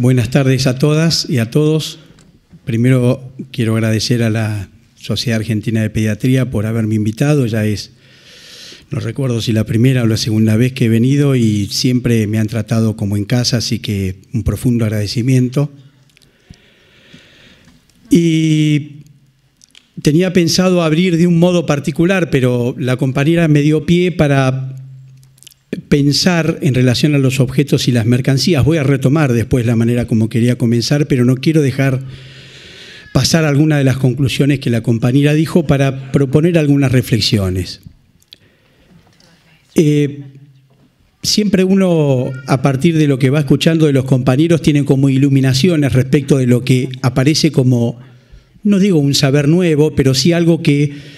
Buenas tardes a todas y a todos. Primero quiero agradecer a la Sociedad Argentina de Pediatría por haberme invitado. Ya es, no recuerdo si la primera o la segunda vez que he venido y siempre me han tratado como en casa, así que un profundo agradecimiento. Y tenía pensado abrir de un modo particular, pero la compañera me dio pie para pensar en relación a los objetos y las mercancías. Voy a retomar después la manera como quería comenzar, pero no quiero dejar pasar alguna de las conclusiones que la compañera dijo para proponer algunas reflexiones. Eh, siempre uno, a partir de lo que va escuchando de los compañeros, tiene como iluminaciones respecto de lo que aparece como, no digo un saber nuevo, pero sí algo que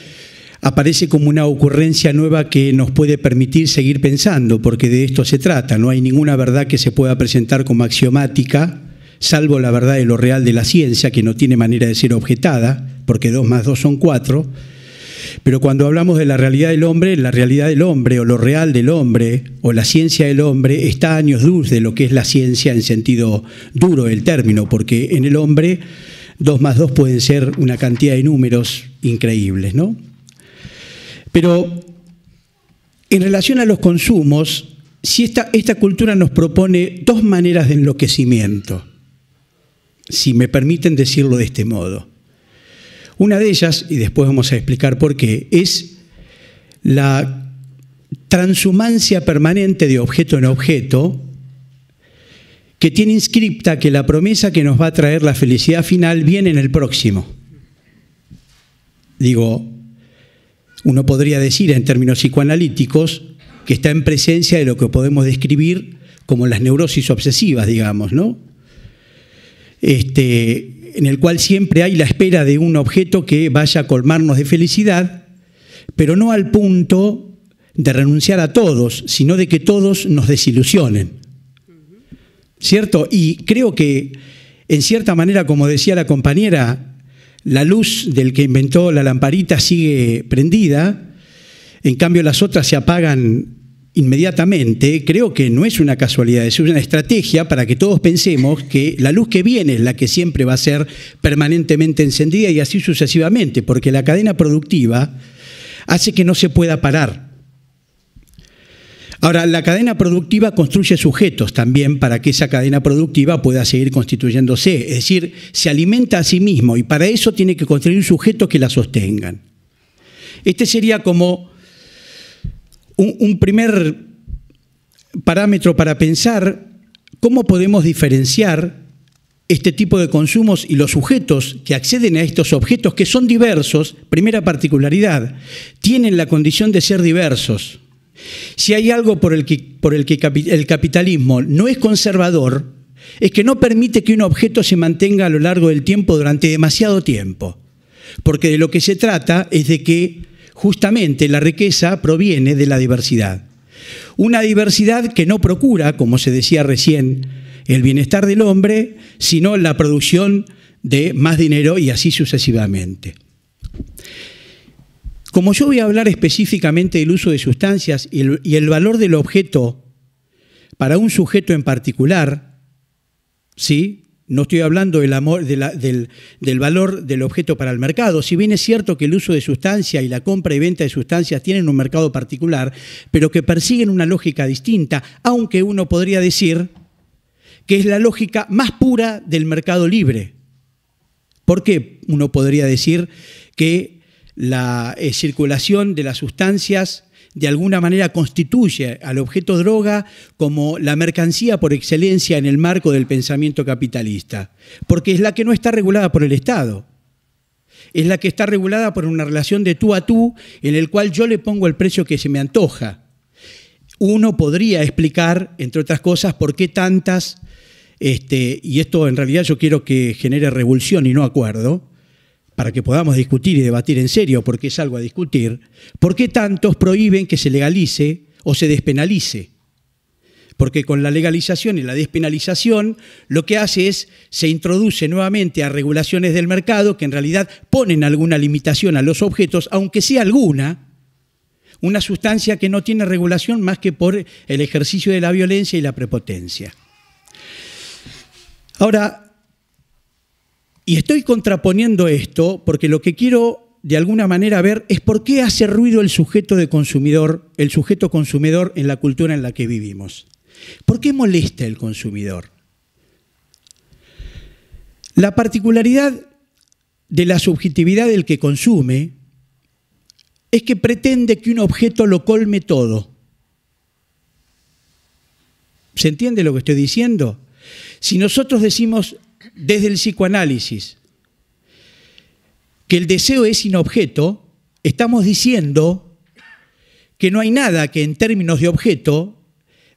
aparece como una ocurrencia nueva que nos puede permitir seguir pensando, porque de esto se trata, no hay ninguna verdad que se pueda presentar como axiomática, salvo la verdad de lo real de la ciencia, que no tiene manera de ser objetada, porque dos más dos son cuatro. pero cuando hablamos de la realidad del hombre, la realidad del hombre o lo real del hombre o la ciencia del hombre está a años luz de lo que es la ciencia en sentido duro del término, porque en el hombre dos más dos pueden ser una cantidad de números increíbles, ¿no? Pero en relación a los consumos, si esta, esta cultura nos propone dos maneras de enloquecimiento, si me permiten decirlo de este modo. Una de ellas, y después vamos a explicar por qué, es la transhumancia permanente de objeto en objeto, que tiene inscripta que la promesa que nos va a traer la felicidad final viene en el próximo. Digo, uno podría decir en términos psicoanalíticos que está en presencia de lo que podemos describir como las neurosis obsesivas, digamos, ¿no? Este, en el cual siempre hay la espera de un objeto que vaya a colmarnos de felicidad, pero no al punto de renunciar a todos, sino de que todos nos desilusionen. ¿Cierto? Y creo que, en cierta manera, como decía la compañera, la luz del que inventó la lamparita sigue prendida, en cambio las otras se apagan inmediatamente, creo que no es una casualidad, es una estrategia para que todos pensemos que la luz que viene es la que siempre va a ser permanentemente encendida y así sucesivamente, porque la cadena productiva hace que no se pueda parar Ahora, la cadena productiva construye sujetos también para que esa cadena productiva pueda seguir constituyéndose, es decir, se alimenta a sí mismo y para eso tiene que construir sujetos que la sostengan. Este sería como un, primer parámetro para pensar cómo podemos diferenciar este tipo de consumos y los sujetos que acceden a estos objetos, que son diversos, primera particularidad, tienen la condición de ser diversos si hay algo por el que, el capitalismo no es conservador, es que no permite que un objeto se mantenga a lo largo del tiempo durante demasiado tiempo. Porque de lo que se trata es de que justamente la riqueza proviene de la diversidad. Una diversidad que no procura, como se decía recién, el bienestar del hombre, sino la producción de más dinero y así sucesivamente como yo voy a hablar específicamente del uso de sustancias y el, valor del objeto para un sujeto en particular, ¿sí? No estoy hablando del, amor, del, del, valor del objeto para el mercado. Si bien es cierto que el uso de sustancia y la compra y venta de sustancias tienen un mercado particular, pero que persiguen una lógica distinta, aunque uno podría decir que es la lógica más pura del mercado libre. ¿Por qué uno podría decir que la eh, circulación de las sustancias de alguna manera constituye al objeto droga como la mercancía por excelencia en el marco del pensamiento capitalista, porque es la que no está regulada por el Estado, es la que está regulada por una relación de tú a tú en el cual yo le pongo el precio que se me antoja. Uno podría explicar, entre otras cosas, por qué tantas, este, y esto en realidad yo quiero que genere revulsión y no acuerdo, para que podamos discutir y debatir en serio, porque es algo a discutir, ¿por qué tantos prohíben que se legalice o se despenalice? Porque con la legalización y la despenalización lo que hace es se introduce nuevamente a regulaciones del mercado que en realidad ponen alguna limitación a los objetos, aunque sea alguna, una sustancia que no tiene regulación más que por el ejercicio de la violencia y la prepotencia. Ahora, y estoy contraponiendo esto porque lo que quiero de alguna manera ver es por qué hace ruido el sujeto de consumidor, el sujeto consumidor en la cultura en la que vivimos. ¿Por qué molesta el consumidor? La particularidad de la subjetividad del que consume es que pretende que un objeto lo colme todo. ¿Se entiende lo que estoy diciendo? Si nosotros decimos desde el psicoanálisis que el deseo es sin objeto, estamos diciendo que no hay nada que en términos de objeto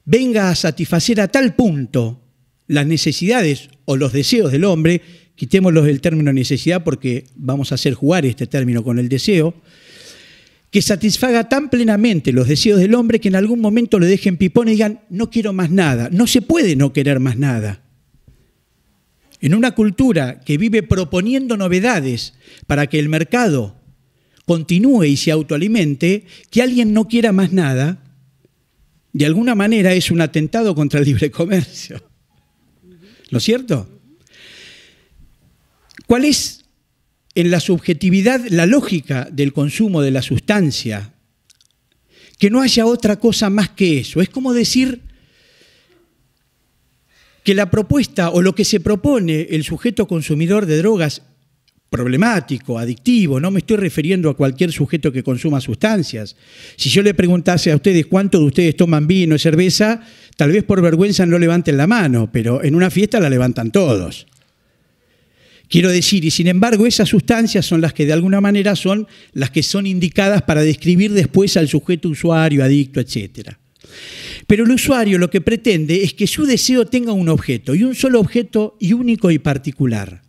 venga a satisfacer a tal punto las necesidades o los deseos del hombre, los del término necesidad porque vamos a hacer jugar este término con el deseo, que satisfaga tan plenamente los deseos del hombre que en algún momento le dejen pipón y digan, no quiero más nada, no se puede no querer más nada en una cultura que vive proponiendo novedades para que el mercado continúe y se autoalimente, que alguien no quiera más nada, de alguna manera es un atentado contra el libre comercio. ¿Lo cierto? ¿Cuál es en la subjetividad la lógica del consumo de la sustancia? Que no haya otra cosa más que eso. Es como decir, que la propuesta o lo que se propone el sujeto consumidor de drogas problemático, adictivo, no me estoy refiriendo a cualquier sujeto que consuma sustancias. Si yo le preguntase a ustedes cuántos de ustedes toman vino y cerveza, tal vez por vergüenza no levanten la mano, pero en una fiesta la levantan todos. Quiero decir, y sin embargo esas sustancias son las que de alguna manera son las que son indicadas para describir después al sujeto usuario, adicto, etcétera. Pero el usuario lo que pretende es que su deseo tenga un objeto, y un solo objeto y único y particular.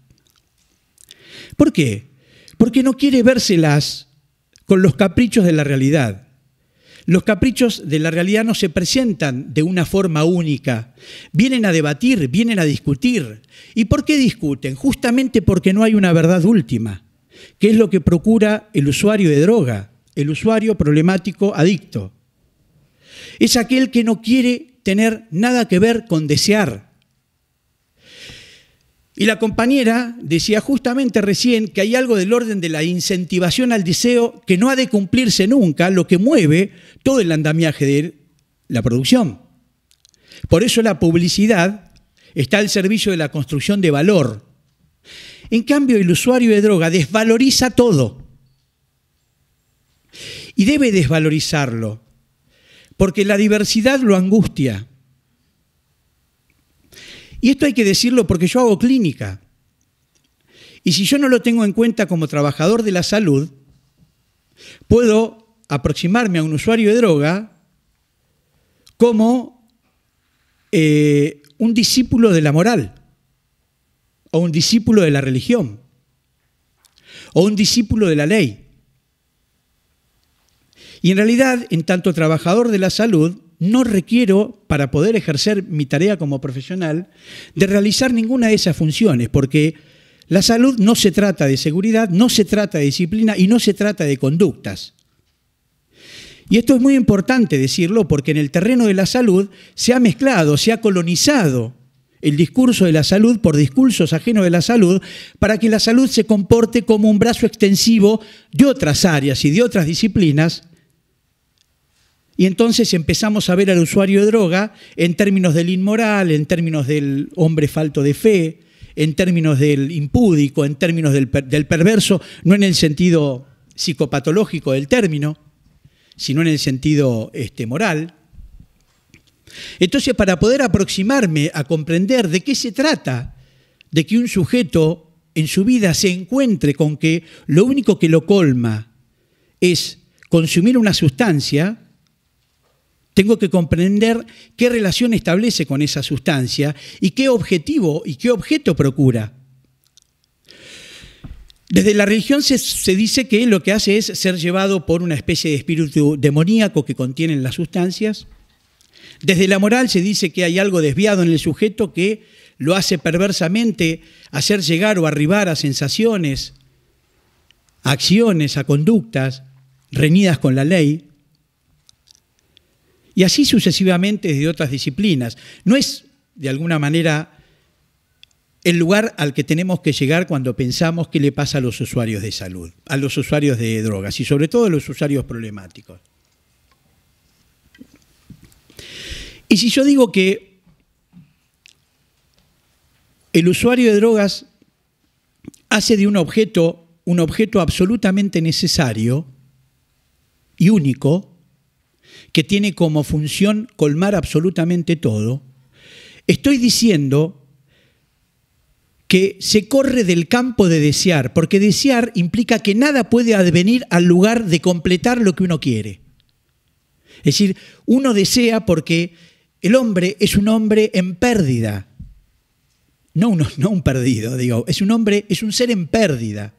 ¿Por qué? Porque no quiere vérselas con los caprichos de la realidad. Los caprichos de la realidad no se presentan de una forma única. Vienen a debatir, vienen a discutir. ¿Y por qué discuten? Justamente porque no hay una verdad última, que es lo que procura el usuario de droga, el usuario problemático adicto es aquel que no quiere tener nada que ver con desear. Y la compañera decía justamente recién que hay algo del orden de la incentivación al deseo que no ha de cumplirse nunca, lo que mueve todo el andamiaje de la producción. Por eso la publicidad está al servicio de la construcción de valor. En cambio, el usuario de droga desvaloriza todo. Y debe desvalorizarlo, porque la diversidad lo angustia. Y esto hay que decirlo porque yo hago clínica. Y si yo no lo tengo en cuenta como trabajador de la salud, puedo aproximarme a un usuario de droga como eh, un discípulo de la moral, o un discípulo de la religión, o un discípulo de la ley. Y en realidad, en tanto trabajador de la salud, no requiero, para poder ejercer mi tarea como profesional, de realizar ninguna de esas funciones, porque la salud no se trata de seguridad, no se trata de disciplina y no se trata de conductas. Y esto es muy importante decirlo porque en el terreno de la salud se ha mezclado, se ha colonizado el discurso de la salud por discursos ajenos de la salud para que la salud se comporte como un brazo extensivo de otras áreas y de otras disciplinas y entonces empezamos a ver al usuario de droga en términos del inmoral, en términos del hombre falto de fe, en términos del impúdico, en términos del, perverso, no en el sentido psicopatológico del término, sino en el sentido este, moral. Entonces, para poder aproximarme a comprender de qué se trata, de que un sujeto en su vida se encuentre con que lo único que lo colma es consumir una sustancia, tengo que comprender qué relación establece con esa sustancia y qué objetivo y qué objeto procura. Desde la religión se, dice que lo que hace es ser llevado por una especie de espíritu demoníaco que contienen las sustancias. Desde la moral se dice que hay algo desviado en el sujeto que lo hace perversamente hacer llegar o arribar a sensaciones, a acciones, a conductas reñidas con la ley y así sucesivamente desde otras disciplinas. No es, de alguna manera, el lugar al que tenemos que llegar cuando pensamos qué le pasa a los usuarios de salud, a los usuarios de drogas y sobre todo a los usuarios problemáticos. Y si yo digo que el usuario de drogas hace de un objeto un objeto absolutamente necesario y único, que tiene como función colmar absolutamente todo, estoy diciendo que se corre del campo de desear, porque desear implica que nada puede advenir al lugar de completar lo que uno quiere. Es decir, uno desea porque el hombre es un hombre en pérdida, no, no un perdido, digo, es un hombre, es un ser en pérdida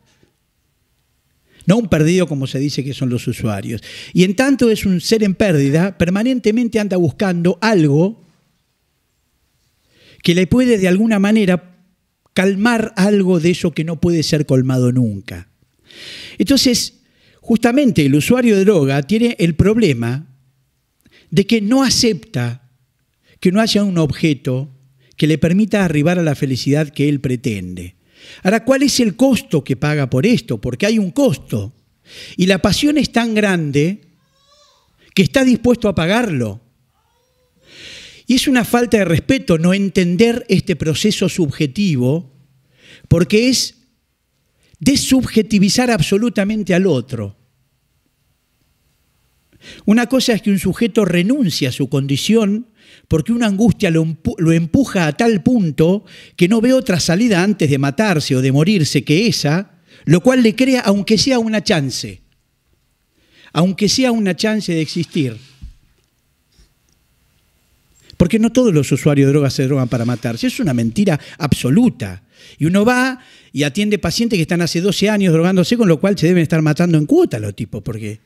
no un perdido como se dice que son los usuarios. Y en tanto es un ser en pérdida, permanentemente anda buscando algo que le puede de alguna manera calmar algo de eso que no puede ser colmado nunca. Entonces, justamente el usuario de droga tiene el problema de que no acepta que no haya un objeto que le permita arribar a la felicidad que él pretende. Ahora, ¿cuál es el costo que paga por esto? Porque hay un costo. Y la pasión es tan grande que está dispuesto a pagarlo. Y es una falta de respeto no entender este proceso subjetivo, porque es desubjetivizar absolutamente al otro. Una cosa es que un sujeto renuncie a su condición porque una angustia lo, empuja a tal punto que no ve otra salida antes de matarse o de morirse que esa, lo cual le crea, aunque sea una chance, aunque sea una chance de existir. Porque no todos los usuarios de drogas se drogan para matarse. Es una mentira absoluta. Y uno va y atiende pacientes que están hace 12 años drogándose, con lo cual se deben estar matando en cuota los tipos, porque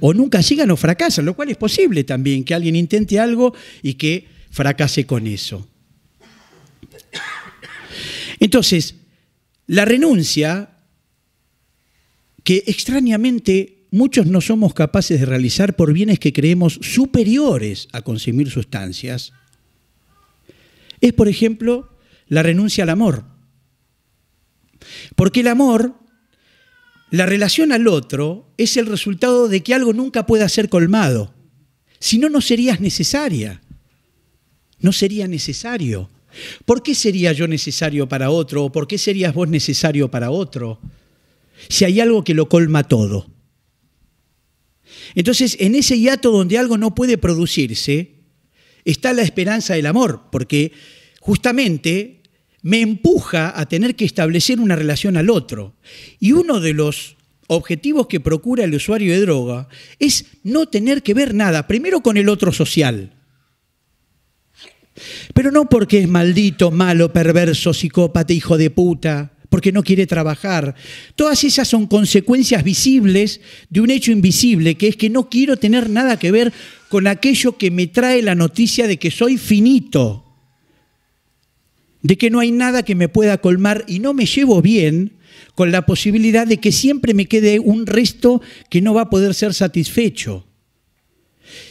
o nunca sigan o fracasan, lo cual es posible también, que alguien intente algo y que fracase con eso. Entonces, la renuncia, que extrañamente muchos no somos capaces de realizar por bienes que creemos superiores a consumir sustancias, es, por ejemplo, la renuncia al amor. Porque el amor la relación al otro es el resultado de que algo nunca pueda ser colmado. Si no, no serías necesaria. No sería necesario. ¿Por qué sería yo necesario para otro por qué serías vos necesario para otro? Si hay algo que lo colma todo. Entonces, en ese hiato donde algo no puede producirse, está la esperanza del amor, porque justamente me empuja a tener que establecer una relación al otro. Y uno de los objetivos que procura el usuario de droga es no tener que ver nada, primero con el otro social. Pero no porque es maldito, malo, perverso, psicópata, hijo de puta, porque no quiere trabajar. Todas esas son consecuencias visibles de un hecho invisible, que es que no quiero tener nada que ver con aquello que me trae la noticia de que soy finito de que no hay nada que me pueda colmar y no me llevo bien con la posibilidad de que siempre me quede un resto que no va a poder ser satisfecho.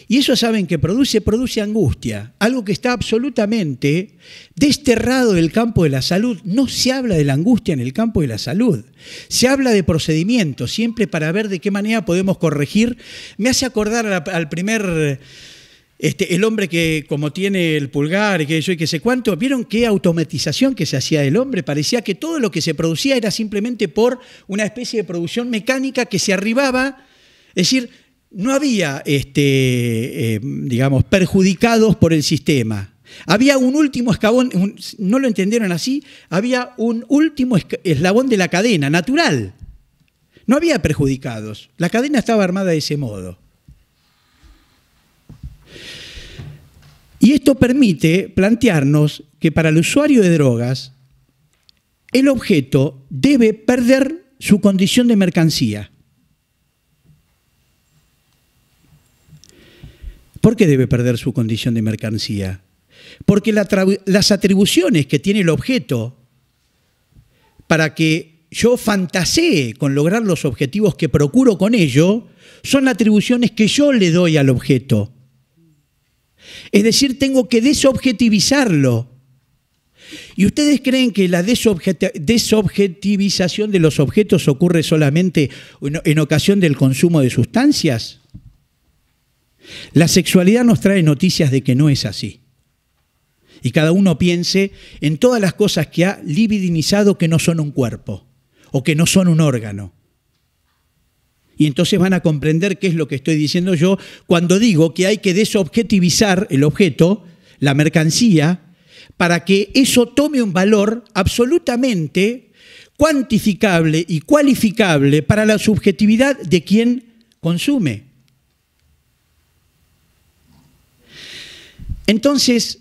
Y eso saben que produce, produce angustia, algo que está absolutamente desterrado del campo de la salud. No se habla de la angustia en el campo de la salud, se habla de procedimientos, siempre para ver de qué manera podemos corregir. Me hace acordar al primer este, el hombre que como tiene el pulgar y que yo y que sé cuánto, vieron qué automatización que se hacía del hombre, parecía que todo lo que se producía era simplemente por una especie de producción mecánica que se arribaba, es decir, no había, este, eh, digamos, perjudicados por el sistema. Había un último eslabón, no lo entendieron así, había un último eslabón de la cadena, natural. No había perjudicados. La cadena estaba armada de ese modo. Y esto permite plantearnos que para el usuario de drogas, el objeto debe perder su condición de mercancía. ¿Por qué debe perder su condición de mercancía? Porque las atribuciones que tiene el objeto para que yo fantasee con lograr los objetivos que procuro con ello son atribuciones que yo le doy al objeto. Es decir, tengo que desobjetivizarlo. ¿Y ustedes creen que la desobjetivización de los objetos ocurre solamente en ocasión del consumo de sustancias? La sexualidad nos trae noticias de que no es así. Y cada uno piense en todas las cosas que ha libidinizado que no son un cuerpo o que no son un órgano. Y entonces van a comprender qué es lo que estoy diciendo yo cuando digo que hay que desobjetivizar el objeto, la mercancía, para que eso tome un valor absolutamente cuantificable y cualificable para la subjetividad de quien consume. Entonces,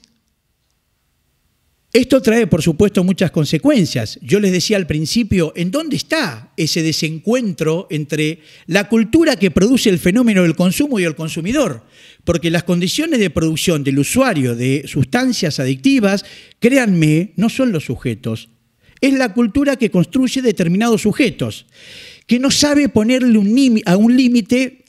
esto trae, por supuesto, muchas consecuencias. Yo les decía al principio, ¿en dónde está ese desencuentro entre la cultura que produce el fenómeno del consumo y el consumidor? Porque las condiciones de producción del usuario de sustancias adictivas, créanme, no son los sujetos. Es la cultura que construye determinados sujetos, que no sabe ponerle a un límite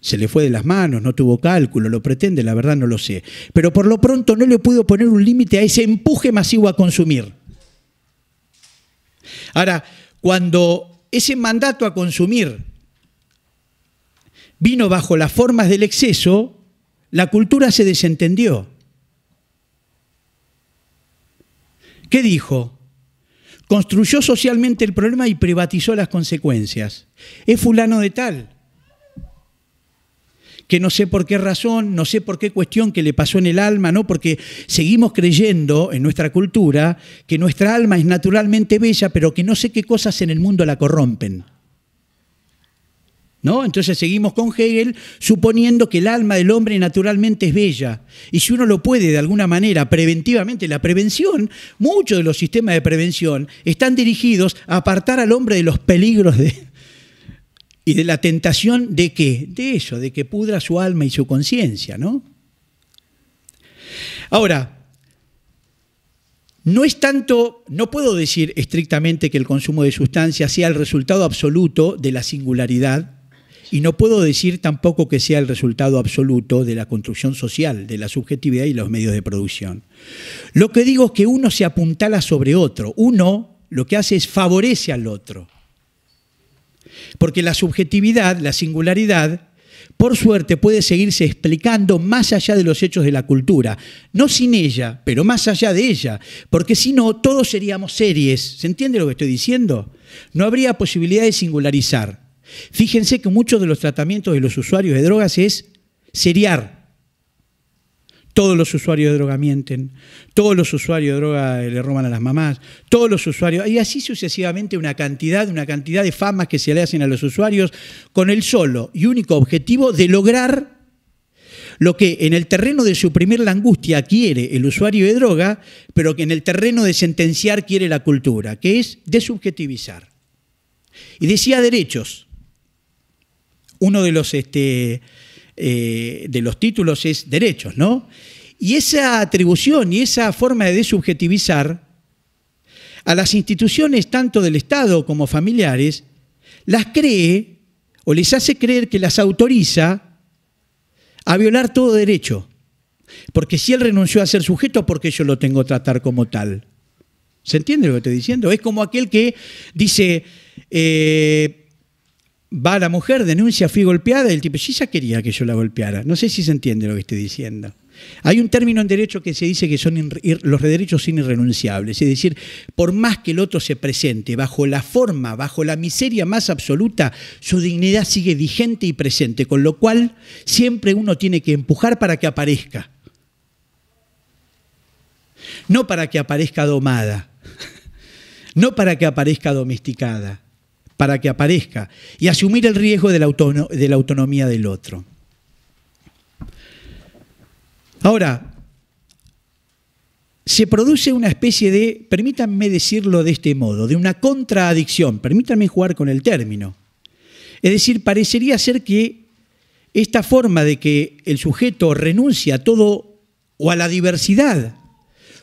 se le fue de las manos, no tuvo cálculo, lo pretende, la verdad no lo sé. Pero por lo pronto no le pudo poner un límite a ese empuje masivo a consumir. Ahora, cuando ese mandato a consumir vino bajo las formas del exceso, la cultura se desentendió. ¿Qué dijo? Construyó socialmente el problema y privatizó las consecuencias. Es fulano de tal, que no sé por qué razón, no sé por qué cuestión que le pasó en el alma, ¿no? Porque seguimos creyendo en nuestra cultura que nuestra alma es naturalmente bella, pero que no sé qué cosas en el mundo la corrompen. ¿No? Entonces seguimos con Hegel suponiendo que el alma del hombre naturalmente es bella. Y si uno lo puede de alguna manera preventivamente, la prevención, muchos de los sistemas de prevención están dirigidos a apartar al hombre de los peligros de, y de la tentación de qué? De eso, de que pudra su alma y su conciencia, ¿no? Ahora, no es tanto, no puedo decir estrictamente que el consumo de sustancias sea el resultado absoluto de la singularidad y no puedo decir tampoco que sea el resultado absoluto de la construcción social, de la subjetividad y los medios de producción. Lo que digo es que uno se apuntala sobre otro, uno lo que hace es favorece al otro porque la subjetividad, la singularidad, por suerte puede seguirse explicando más allá de los hechos de la cultura, no sin ella, pero más allá de ella, porque si no, todos seríamos series. ¿Se entiende lo que estoy diciendo? No habría posibilidad de singularizar. Fíjense que muchos de los tratamientos de los usuarios de drogas es seriar, todos los usuarios de droga mienten, todos los usuarios de droga eh, le roban a las mamás, todos los usuarios, y así sucesivamente una cantidad, una cantidad de famas que se le hacen a los usuarios con el solo y único objetivo de lograr lo que en el terreno de suprimir la angustia quiere el usuario de droga, pero que en el terreno de sentenciar quiere la cultura, que es desubjetivizar. Y decía derechos. Uno de los este, eh, de los títulos es derechos, ¿no? Y esa atribución y esa forma de desubjetivizar a las instituciones tanto del Estado como familiares, las cree o les hace creer que las autoriza a violar todo derecho. Porque si él renunció a ser sujeto, porque yo lo tengo que tratar como tal? ¿Se entiende lo que estoy diciendo? Es como aquel que dice, eh, Va la mujer, denuncia, fui golpeada, y el tipo, sí, ya quería que yo la golpeara. No sé si se entiende lo que estoy diciendo. Hay un término en derecho que se dice que son los derechos son irrenunciables, es decir, por más que el otro se presente bajo la forma, bajo la miseria más absoluta, su dignidad sigue vigente y presente, con lo cual siempre uno tiene que empujar para que aparezca. No para que aparezca domada, no para que aparezca domesticada para que aparezca y asumir el riesgo de la, autonomía del otro. Ahora, se produce una especie de, permítanme decirlo de este modo, de una contradicción, permítanme jugar con el término. Es decir, parecería ser que esta forma de que el sujeto renuncia a todo o a la diversidad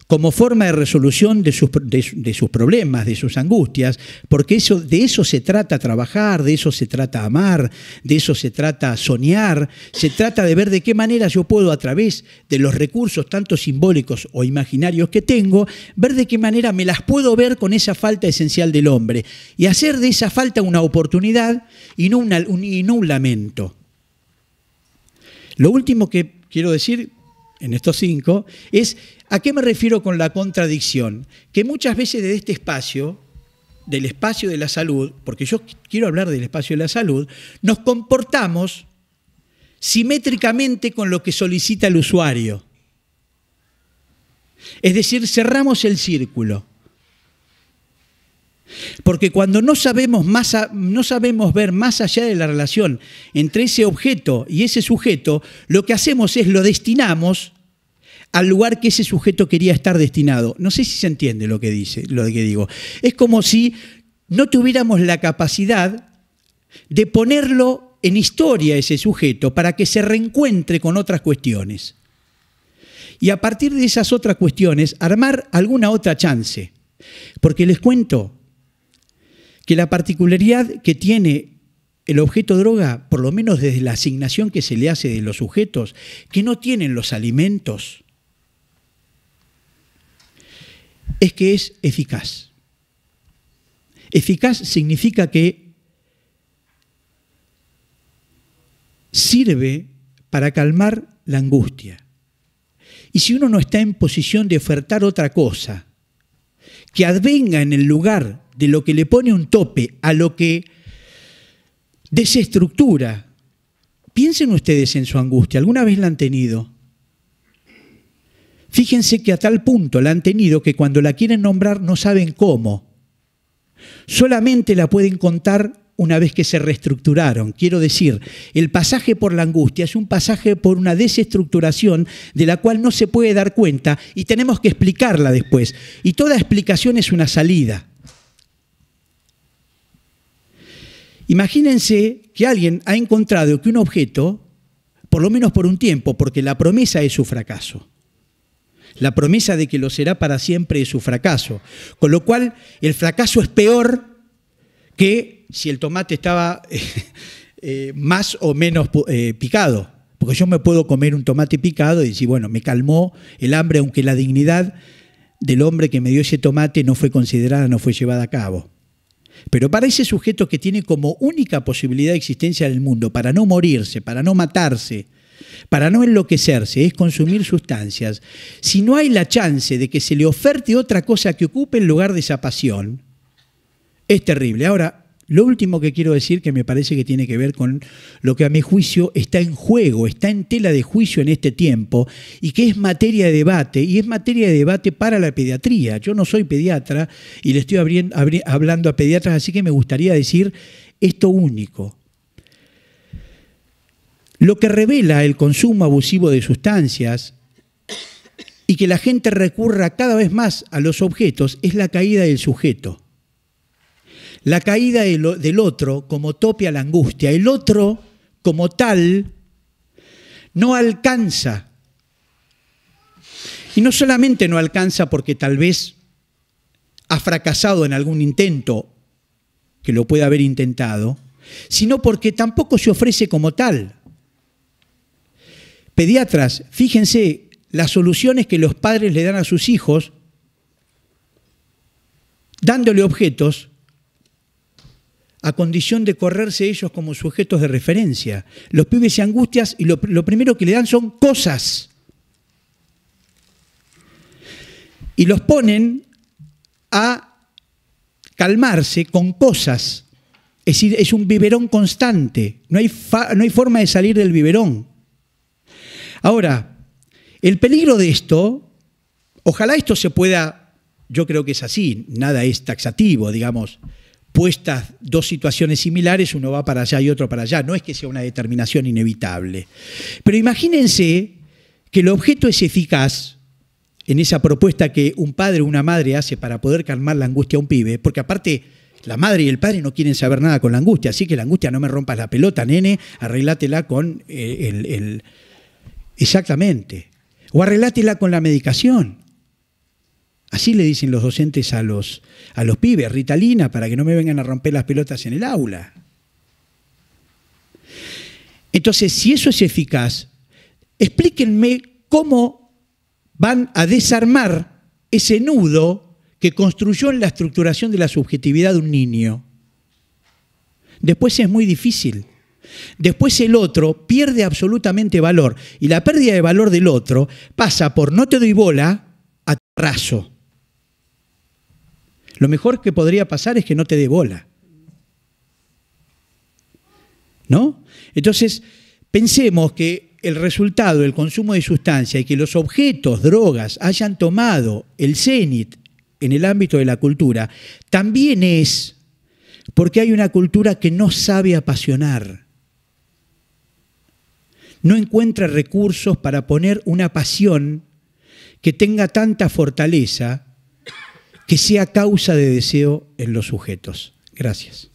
como forma de resolución de sus, de, sus problemas, de sus angustias, porque eso, de eso se trata trabajar, de eso se trata amar, de eso se trata soñar, se trata de ver de qué manera yo puedo a través de los recursos, tanto simbólicos o imaginarios que tengo, ver de qué manera me las puedo ver con esa falta esencial del hombre y hacer de esa falta una oportunidad y y no un lamento. Lo último que quiero decir en estos cinco, es a qué me refiero con la contradicción. Que muchas veces desde este espacio, del espacio de la salud, porque yo quiero hablar del espacio de la salud, nos comportamos simétricamente con lo que solicita el usuario. Es decir, cerramos el círculo. Porque cuando no sabemos, más no sabemos ver más allá de la relación entre ese objeto y ese sujeto, lo que hacemos es lo destinamos al lugar que ese sujeto quería estar destinado. No sé si se entiende lo que dice, lo que digo. Es como si no tuviéramos la capacidad de ponerlo en historia ese sujeto para que se reencuentre con otras cuestiones. Y a partir de esas otras cuestiones, armar alguna otra chance. Porque les cuento que la particularidad que tiene el objeto droga, por lo menos desde la asignación que se le hace de los sujetos, que no tienen los alimentos, es que es eficaz. Eficaz significa que sirve para calmar la angustia. Y si uno no está en posición de ofertar otra cosa, que advenga en el lugar de lo que le pone un tope a lo que desestructura, piensen ustedes en su angustia, ¿alguna vez la han tenido? Fíjense que a tal punto la han tenido que cuando la quieren nombrar no saben cómo. Solamente la pueden contar una vez que se reestructuraron. Quiero decir, el pasaje por la angustia es un pasaje por una desestructuración de la cual no se puede dar cuenta y tenemos que explicarla después. Y toda explicación es una salida. Imagínense que alguien ha encontrado que un objeto, por lo menos por un tiempo, porque la promesa es su fracaso, la promesa de que lo será para siempre es su fracaso. Con lo cual, el fracaso es peor que si el tomate estaba eh, más o menos eh, picado. Porque yo me puedo comer un tomate picado y decir, bueno, me calmó el hambre, aunque la dignidad del hombre que me dio ese tomate no fue considerada, no fue llevada a cabo. Pero para ese sujeto que tiene como única posibilidad de existencia en el mundo, para no morirse, para no matarse, para no enloquecerse es consumir sustancias. Si no hay la chance de que se le oferte otra cosa que ocupe el lugar de esa pasión, es terrible. Ahora, lo último que quiero decir que me parece que tiene que ver con lo que a mi juicio está en juego, está en tela de juicio en este tiempo y que es materia de debate y es materia de debate para la pediatría. Yo no soy pediatra y le estoy hablando a pediatras, así que me gustaría decir esto único. Lo que revela el consumo abusivo de sustancias y que la gente recurra cada vez más a los objetos es la caída del sujeto. La caída del otro como tope a la angustia. El otro como tal no alcanza. Y no solamente no alcanza porque tal vez ha fracasado en algún intento que lo pueda haber intentado, sino porque tampoco se ofrece como tal. Pediatras, fíjense las soluciones que los padres le dan a sus hijos dándole objetos a condición de correrse ellos como sujetos de referencia. Los pibes y angustias y lo, primero que le dan son cosas. Y los ponen a calmarse con cosas. Es decir, es un biberón constante. No hay, no hay forma de salir del biberón. Ahora, el peligro de esto, ojalá esto se pueda, yo creo que es así, nada es taxativo, digamos, puestas dos situaciones similares, uno va para allá y otro para allá, no es que sea una determinación inevitable. Pero imagínense que el objeto es eficaz en esa propuesta que un padre o una madre hace para poder calmar la angustia a un pibe, porque aparte la madre y el padre no quieren saber nada con la angustia, así que la angustia no me rompas la pelota, nene, arreglátela con eh, el, el, Exactamente. O arrelátela con la medicación. Así le dicen los docentes a los, a los pibes, Ritalina, para que no me vengan a romper las pelotas en el aula. Entonces, si eso es eficaz, explíquenme cómo van a desarmar ese nudo que construyó en la estructuración de la subjetividad de un niño. Después es muy difícil después el otro pierde absolutamente valor. Y la pérdida de valor del otro pasa por no te doy bola a raso. Lo mejor que podría pasar es que no te dé bola. ¿No? Entonces, pensemos que el resultado del consumo de sustancia y que los objetos, drogas, hayan tomado el cenit en el ámbito de la cultura, también es porque hay una cultura que no sabe apasionar no encuentra recursos para poner una pasión que tenga tanta fortaleza que sea causa de deseo en los sujetos. Gracias.